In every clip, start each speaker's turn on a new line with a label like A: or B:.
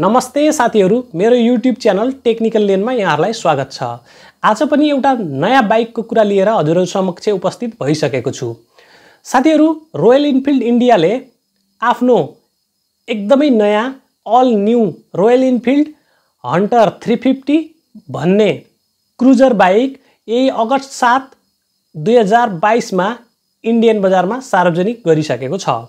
A: नमस्ते साथीहरू मेरो युट्युब च्यानल टेक्निकल लेनमा यहाँहरूलाई स्वागत छ आज पनि एउटा नयाँ बाइकको कुरा लिएर हजुरहरू समक्ष उपस्थित भइसकेको छु साथीहरू रोयल इन्फिल्ड इन्डियाले आफ्नो एकदमै नयाँ all new royal Enfield Hunter three fifty भन्ने क्रुजर बाइक यही अगस्त सात दुई हजार बाइसमा इन्डियन बजारमा सार्वजनिक गरिसकेको छ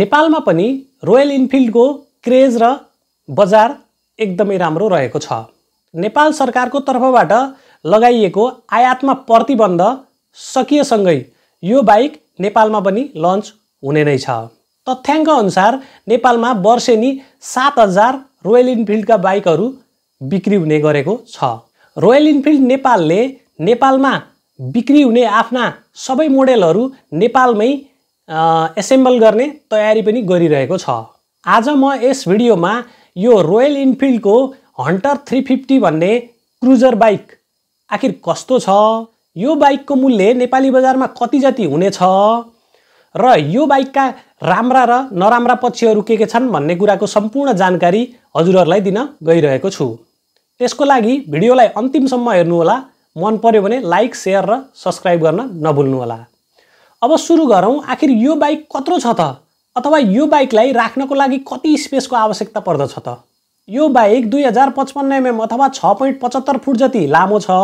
A: नेपालमा पनि रोयल इन्फिल्डको क्रेज र बजार एकदमै राम्रो रहेको छ नेपाल सरकारको तर्फबाट लगाइएको आयातमा प्रतिबन्ध सकिएसँगै यो बाइक नेपालमा पनि लन्च हुने नै छ तथ्याङ्क अनुसार नेपालमा वर्षेनी सात हजार रोयल इन्फिल्डका बाइकहरू बिक्री हुने गरेको छ रोयल इन्फिल्ड नेपालले नेपालमा बिक्री हुने आफ्ना सबै मोडेलहरू नेपालमै एसेम्बल गर्ने तयारी पनि गरिरहेको छ आज म यस भिडियोमा यो रोयल इन्फिल्डको हन्टर थ्री फिफ्टी भन्ने क्रुजर बाइक आखिर कस्तो छ यो बाइकको मूल्य नेपाली बजारमा कति जति हुनेछ र यो बाइकका राम्रा र नराम्रा पक्षहरू के के छन् भन्ने कुराको सम्पूर्ण जानकारी हजुरहरूलाई दिन गइरहेको छु त्यसको लागि भिडियोलाई अन्तिमसम्म हेर्नुहोला मन पर्यो भने लाइक सेयर र सब्सक्राइब गर्न नभुल्नुहोला अब सुरु गरौँ आखिर यो बाइक कत्रो छ त अथवा यो बाइकलाई राख्नको लागि कति स्पेसको आवश्यकता पर्दछ त यो बाइक दुई हजार पचपन्न एमएम अथवा छ पोइन्ट पचहत्तर फुट जति लामो छ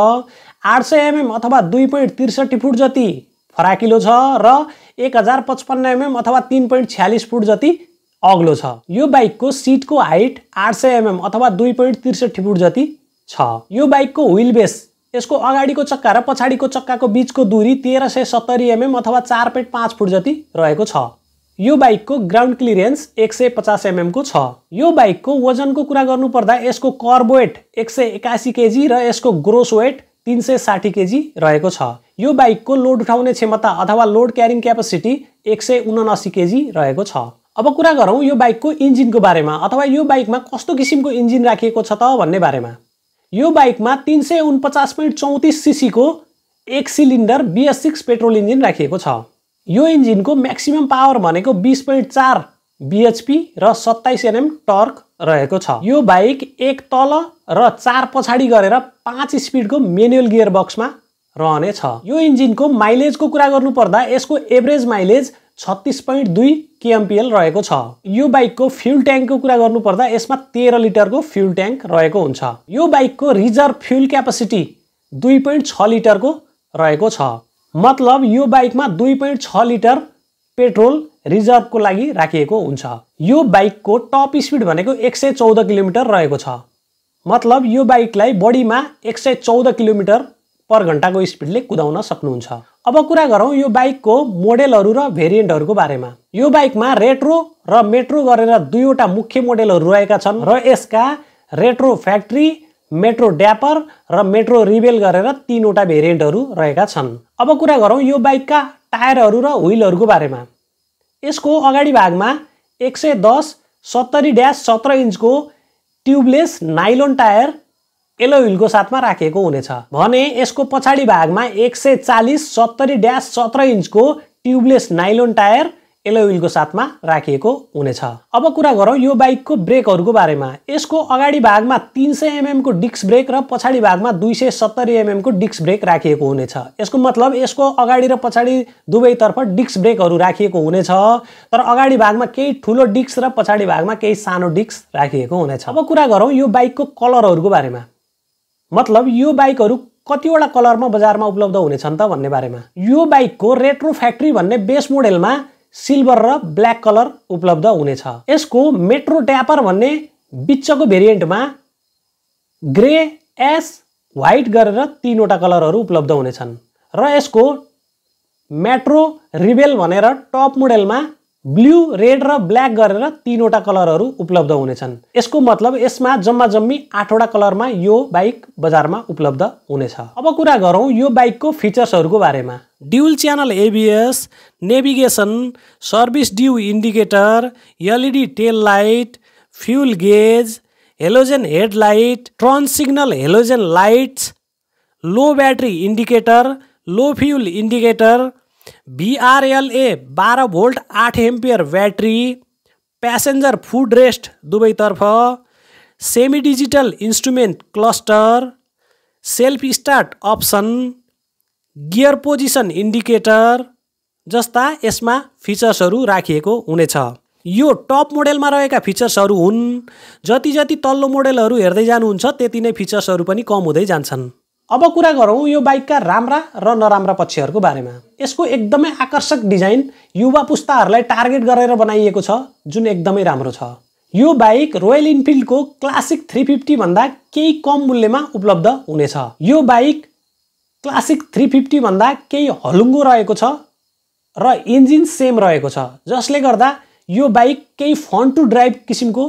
A: आठ सय एमएम अथवा दुई पोइन्ट त्रिसठी फुट जति फराकिलो छ र एक हजार पचपन्न एमएम अथवा तिन पोइन्ट छ्यालिस फुट जति अग्लो छ यो बाइकको सिटको हाइट आठ सय एमएम अथवा दुई पोइन्ट त्रिसठी फुट जति छ यो बाइकको ह्विल बेस यसको अगाडिको चक्का र पछाडिको चक्काको बिचको दूरी तेह्र सय सत्तरी एमएम अथवा चार पेट पाँच फुट जति रहेको छ यो बाइकको ग्राउन्ड क्लियरेन्स एक सय पचास एमएमको छ यो बाइकको वजनको कुरा गर्नुपर्दा यसको कर्ब वेट एक सय एकासी केजी र यसको ग्रोस वेट तिन सय साठी केजी रहेको छ यो बाइकको लोड उठाउने क्षमता अथवा लोड क्यारिङ क्यापेसिटी एक सय उनासी केजी रहेको छ अब कुरा गरौँ यो बाइकको इन्जिनको बारेमा अथवा यो बाइकमा कस्तो किसिमको इन्जिन राखिएको छ त भन्ने बारेमा यो बाइकमा तिन सय उनपचास पोइन्ट चौतिस सिसीको एक cylinder BS six petrol engine राखिएको छ यो इन्जिनको म्याक्सिमम पावर भनेको बिस पोइन्ट चार बिएचपी र सत्ताइस एनएम टर्क रहेको छ यो बाइक एक तल र चार पछाडि गरेर पाँच स्पिडको मेन्युअल गियर बक्समा रहनेछ यो इन्जिनको माइलेजको कुरा गर्नुपर्दा यसको एभरेज माइलेज छत्तिस पोइन्ट दुई केएमपिएल रहेको छ यो बाइकको फ्युल ट्याङ्कको कुरा गर्नुपर्दा यसमा तेह्र लिटरको फ्युल ट्याङ्क रहेको हुन्छ यो बाइकको रिजर्भ फ्युल क्यापेसिटी दुई पोइन्ट छ लिटरको रहेको छ मतलब यो बाइकमा दुई पोइन्ट छ लिटर पेट्रोल रिजर्भको लागि राखिएको हुन्छ यो बाइकको टप स्पिड भनेको एक सय चौध किलोमिटर रहेको छ मतलब यो बाइकलाई बडीमा एक सय चौध किलोमिटर पर घन्टाको स्पिडले कुदाउन सक्नुहुन्छ अब कुरा गरौँ यो बाइकको मोडेलहरू र भेरिएन्टहरूको बारेमा यो बाइकमा रेट्रो र मेट्रो गरेर दुईवटा मुख्य मोडेलहरू रहेका छन् र यसका रेट्रो फ्याक्ट्री मेट्रो ड्यापर र मेट्रो रिबेल गरेर तिनवटा भेरिएन्टहरू रहेका छन् अब कुरा गरौँ यो बाइकका टायरहरू र व्हिलहरूको बारेमा यसको अगाडि भागमा एक सय दस सत्तरी ड्यास सत्र इन्चको ट्युबलेस नाइलोन टायर एलोइलको साथमा राखिएको हुनेछ भने यसको पछाडि भागमा एक सय चालिस सत्तरी ड्यास सत्र इन्चको ट्युबलेस नाइलोन टायर एलोइलको साथमा राखिएको हुनेछ अब कुरा गरौँ यो बाइकको ब्रेकहरूको बारेमा यसको अगाडि भागमा तिन सय एमएमको डिस्क ब्रेक र पछाडि भागमा दुई सय सत्तरी एमएमको डिस्क ब्रेक राखिएको हुनेछ यसको मतलब यसको अगाडि र पछाडि दुवैतर्फ डिस्क ब्रेकहरू राखिएको हुनेछ तर अगाडि भागमा केही ठुलो डिस्क र पछाडि भागमा केही सानो डिस्क राखिएको हुनेछ अब कुरा गरौँ यो बाइकको कलरहरूको बारेमा मतलब यो बाइकहरू कतिवटा कलरमा बजारमा उपलब्ध हुनेछन् त भन्ने बारेमा यो बाइकको रेट्रो फ्याक्ट्री भन्ने बेस मोडेलमा सिल्भर र ब्ल्याक कलर उपलब्ध हुनेछ यसको मेट्रो ट्यापर भन्ने बिचको भेरिएन्टमा ग्रे एस व्हाइट गरेर तिनवटा कलरहरू उपलब्ध हुनेछन् र यसको मेट्रो रिबेल भनेर टप मोडेलमा ब्लु रेड र ब्ल्याक गरेर तिनवटा कलरहरू उपलब्ध हुनेछन् यसको मतलब यसमा जम्मा जम्मी आठवटा कलरमा यो बाइक बजारमा उपलब्ध हुनेछ अब कुरा गरौँ यो बाइकको फिचर्सहरूको बारेमा dual channel ABS navigation service due indicator LED tail light fuel gauge halogen headlight turn signal halogen lights low battery indicator low fuel indicator VRLA बाह्र भोल्ट आठ ampere battery passenger foot rest दुवैतर्फ semi digital instrument cluster self start option gear position indicator जस्ता यसमा फिचर्सहरू राखिएको हुनेछ यो top मोडेलमा रहेका फिचर्सहरू हुन् जति जति तल्लो मोडेलहरू हेर्दै जानुहुन्छ त्यति नै फिचर्सहरू पनि कम हुँदै जान्छन् अब कुरा गरौँ यो बाइकका राम्रा र नराम्रा पक्षहरूको बारेमा यसको एकदमै आकर्षक डिजाइन युवा पुस्ताहरूलाई टार्गेट गरेर बनाइएको छ जुन एकदमै राम्रो छ यो बाइक रोयल इन्फिल्डको क्लासिक थ्री फिफ्टीभन्दा केही कम मूल्यमा उपलब्ध हुनेछ यो बाइक क्लासिक थ्री फिफ्टीभन्दा केही हलुङ्गो रहेको छ र इन्जिन सेम रहेको छ जसले गर्दा यो बाइक केही फन टु ड्राइभ किसिमको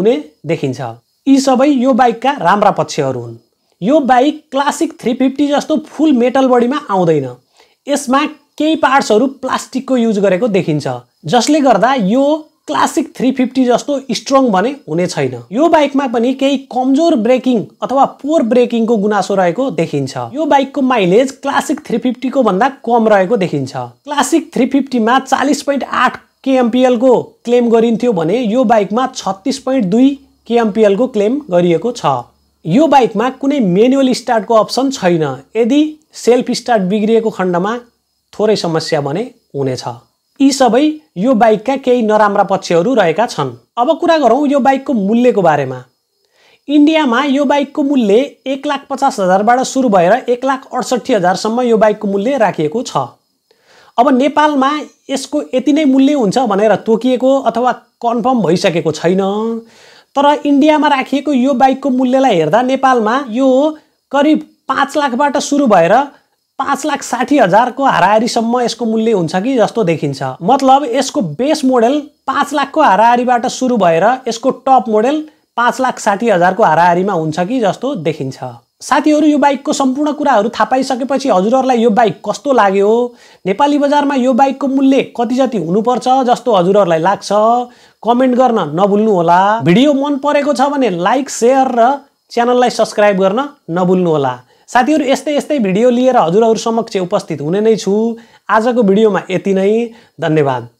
A: हुने देखिन्छ यी सबै यो बाइकका राम्रा पक्षहरू हुन् यो बाइक क्लासिक थ्री फिफ्टी जस्तो फुल मेटल बडीमा आउँदैन यसमा केही पार्ट्सहरू प्लास्टिकको युज गरेको देखिन्छ जसले गर्दा यो क्लासिक थ्री फिफ्टी जस्तो स्ट्रङ भने हुने छैन यो बाइकमा पनि केही कमजोर ब्रेकिङ अथवा पोर ब्रेकिङको गुनासो रहेको देखिन्छ यो बाइकको माइलेज क्लासिक थ्री फिफ्टीको भन्दा कम रहेको देखिन्छ क्लासिक थ्री फिफ्टीमा चालिस पोइन्ट आठ केएमपिएलको क्लेम गरिन्थ्यो भने यो बाइकमा छत्तिस पोइन्ट दुई केएमपिएलको क्लेम गरिएको छ यो बाइकमा कुनै मेन्युअल स्टार्टको अप्सन छैन यदि सेल्फ स्टार्ट बिग्रिएको खण्डमा थोरै समस्या भने हुनेछ यी सबै यो बाइकका केही नराम्रा पक्षहरू रहेका छन् अब कुरा गरौँ यो बाइकको मूल्यको बारेमा इन्डियामा यो बाइकको मूल्य एक लाख पचास हजारबाट सुरु भएर एक लाख अडसट्ठी हजारसम्म यो बाइकको मूल्य राखिएको छ अब नेपालमा यसको यति नै मूल्य हुन्छ भनेर तोकिएको अथवा कन्फर्म भइसकेको छैन तर इन्डियामा राखिएको यो बाइकको मूल्यलाई हेर्दा नेपालमा यो करिब पाँच लाखबाट सुरु भएर पाँच लाख साठी हजारको हाराहारीसम्म यसको मूल्य हुन्छ कि जस्तो देखिन्छ मतलब यसको बेस मोडल पाँच लाखको हाराहारीबाट सुरु भएर यसको टप मोडल पाँच लाख साठी हजारको हाराहारीमा हुन्छ कि जस्तो देखिन्छ साथीहरू यो बाइकको सम्पूर्ण कुराहरू थाहा पाइसकेपछि हजुरहरूलाई यो बाइक कस्तो लाग्यो नेपाली बजारमा यो बाइकको मूल्य कति जति हुनुपर्छ जस्तो हजुरहरूलाई लाग्छ कमेन्ट गर्न नभुल्नुहोला भिडियो मन परेको छ भने लाइक सेयर र च्यानललाई सब्सक्राइब गर्न नभुल्नुहोला साथीहरू यस्तै यस्तै भिडियो लिएर हजुरहरू समक्ष उपस्थित हुने नै छु आजको भिडियोमा यति नै धन्यवाद